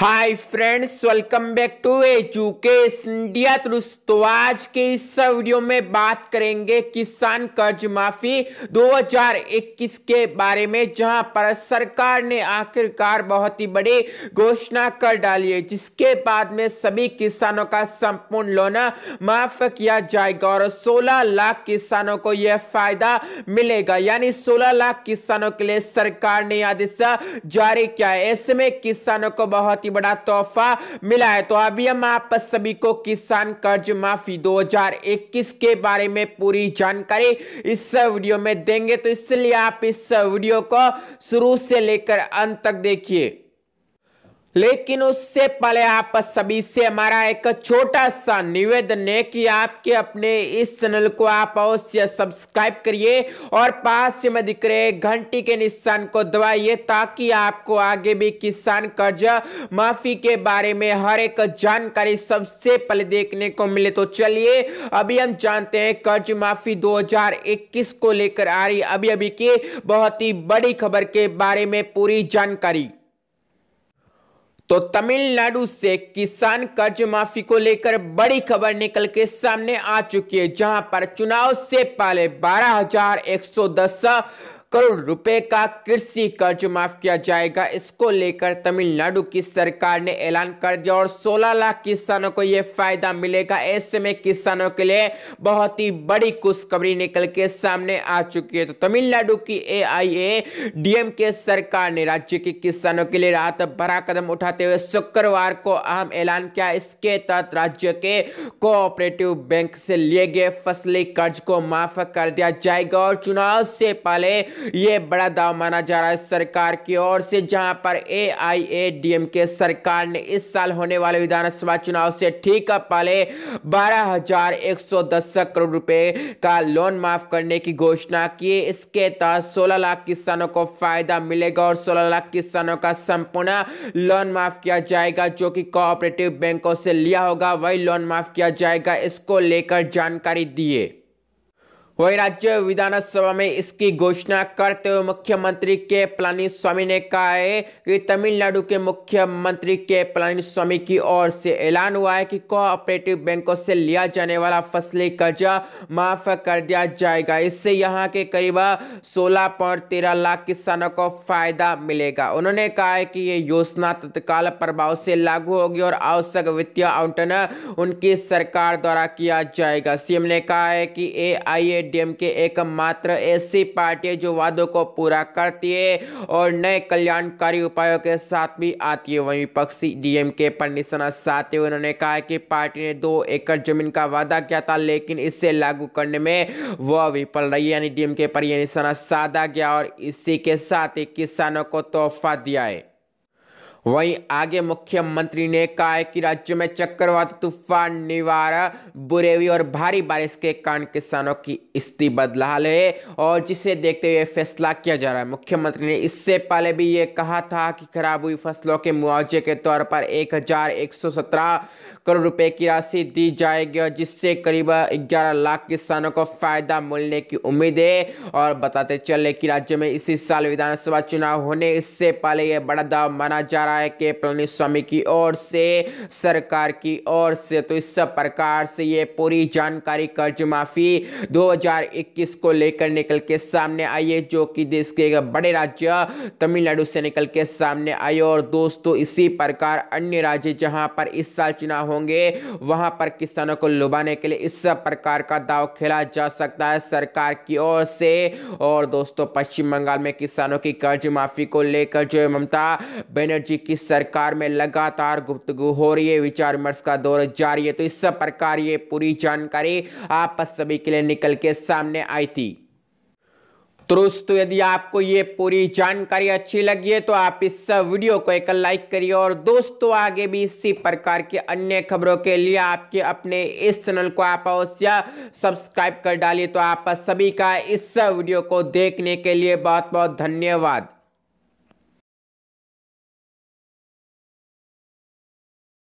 hi friends welcome back to education India तो आज के इस वीडियो में बात करेंगे किसान कर्ज माफी 2021 के बारे में जहां पर सरकार ने आखिरकार बहुत ही बड़ी घोषणा कर डाली है जिसके बाद में सभी किसानों का संपूर्ण लोन माफ किया जाएगा और 16 लाख किसानों को यह फायदा मिलेगा यानी 16 लाख किसानों के लिए सरकार ने आदेश जारी किया है ऐसे में किसानों को बहुत ही ही बड़ा तोहफा मिला है तो अभी हम आप सभी को किसान कर्ज माफी 2021 के बारे में पूरी जानकारी इस वीडियो में देंगे तो इसलिए आप इस वीडियो को शुरू से लेकर अंत तक देखिए लेकिन उससे पहले आप सभी से हमारा एक छोटा सा निवेदन है कि आपके अपने इस चैनल को आप अवश्य सब्सक्राइब करिए और पास से में दिख रहे घंटी के निशान को दबाइए ताकि आपको आगे भी किसान कर्ज माफी के बारे में हर एक जानकारी सबसे पहले देखने को मिले तो चलिए अभी हम जानते हैं कर्ज माफी 2021 को लेकर आ रही अभी अभी की बहुत ही बड़ी खबर के बारे में पूरी जानकारी तो तमिलनाडु से किसान कर्ज माफी को लेकर बड़ी खबर निकल के सामने आ चुकी है जहां पर चुनाव से पहले बारह हजार एक सौ दस करोड़ रुपए का कृषि कर्ज माफ किया जाएगा इसको लेकर तमिलनाडु की सरकार ने ऐलान कर दिया और 16 लाख किसानों को यह फायदा मिलेगा ऐसे में किसानों के लिए बहुत ही बड़ी खुशखबरी निकल के सामने आ चुकी है तो तमिलनाडु की ए आई ए डीएम के सरकार ने राज्य के किसानों के लिए राहत भरा कदम उठाते हुए शुक्रवार को अहम ऐलान किया इसके तहत राज्य के कोऑपरेटिव बैंक से लिए गए फसली कर्ज को माफ कर दिया जाएगा और चुनाव से पहले ये बड़ा दाव माना जा रहा है सरकार की ओर से जहां पर ए के सरकार ने इस साल होने वाले विधानसभा चुनाव से ठीक पहले बारह हजार एक सौ दस करोड़ रुपए का लोन माफ करने की घोषणा की इसके तहत सोलह लाख किसानों को फायदा मिलेगा और सोलह लाख किसानों का संपूर्ण लोन माफ किया जाएगा जो कि कोऑपरेटिव बैंकों से लिया होगा वही लोन माफ किया जाएगा इसको लेकर जानकारी दिए वही राज्य विधानसभा में इसकी घोषणा करते हुए मुख्यमंत्री के पलानी स्वामी ने कहा है कि तमिलनाडु के मुख्यमंत्री के पलानी स्वामी की ओर से ऐलान हुआ है कि कोऑपरेटिव बैंकों से लिया जाने वाला फसली कर्जा माफ कर दिया जाएगा इससे यहाँ के करीब सोलह पॉइंट तेरह लाख किसानों को फायदा मिलेगा उन्होंने कहा है कि ये योजना तत्काल प्रभाव से लागू होगी और आवश्यक वित्तीय आवंटन उनकी सरकार द्वारा किया जाएगा सीएम ने कहा है कि ए आई ए के एकमात्र ऐसी पार्टी है जो वादों को पूरा करती है और नए कल्याणकारी उपायों के साथ भी आती है वहीं विपक्षी के पर निशाना साधते हुए उन्होंने कहा कि पार्टी ने दो एकड़ जमीन का वादा किया था लेकिन इसे लागू करने में वह विफल रही यानी के पर यह निशाना साधा गया और इसी के साथ ही किसानों को तोहफा दिया है वहीं आगे मुख्यमंत्री ने कहा है कि राज्य में चक्रवाती तूफान निवारा बुरेवी और भारी बारिश के कारण किसानों की स्थिति बदलाल है और जिसे देखते हुए फैसला किया जा रहा है मुख्यमंत्री ने इससे पहले भी ये कहा था कि खराब हुई फसलों के मुआवजे के तौर पर एक करोड़ रुपए की राशि दी जाएगी और जिससे करीब ग्यारह लाख किसानों को फायदा मिलने की उम्मीद है और बताते चले कि राज्य में इसी साल विधानसभा चुनाव होने इससे पहले यह बड़ा दाव माना जा रहा है के पलानीस्वामी की ओर से सरकार की ओर से तो इस प्रकार से ये पूरी जानकारी कर्ज माफी 2021 को लेकर निकल के सामने आई है जो कि देश के बड़े राज्य तमिलनाडु से निकल के सामने आई और दोस्तों इसी प्रकार अन्य राज्य जहां पर इस साल चुनाव होंगे वहां पर किसानों को लुभाने के लिए इस प्रकार का दाव खेला जा सकता है सरकार की ओर से और दोस्तों पश्चिम बंगाल में किसानों की कर्ज माफी को लेकर जो ममता बनर्जी की सरकार में लगातार गुप्तगु हो रही है विचार विमर्श का दौर जारी है तो इस प्रकार ये पूरी जानकारी आपस सभी के लिए निकल के सामने आई थी तो दोस्तों यदि आपको ये पूरी जानकारी अच्छी लगी है तो आप इस वीडियो को एक लाइक करिए और दोस्तों आगे भी इसी प्रकार की अन्य खबरों के लिए आपके अपने इस चैनल को आप अवश्य सब्सक्राइब कर डालिए तो आप सभी का इस वीडियो को देखने के लिए बहुत बहुत धन्यवाद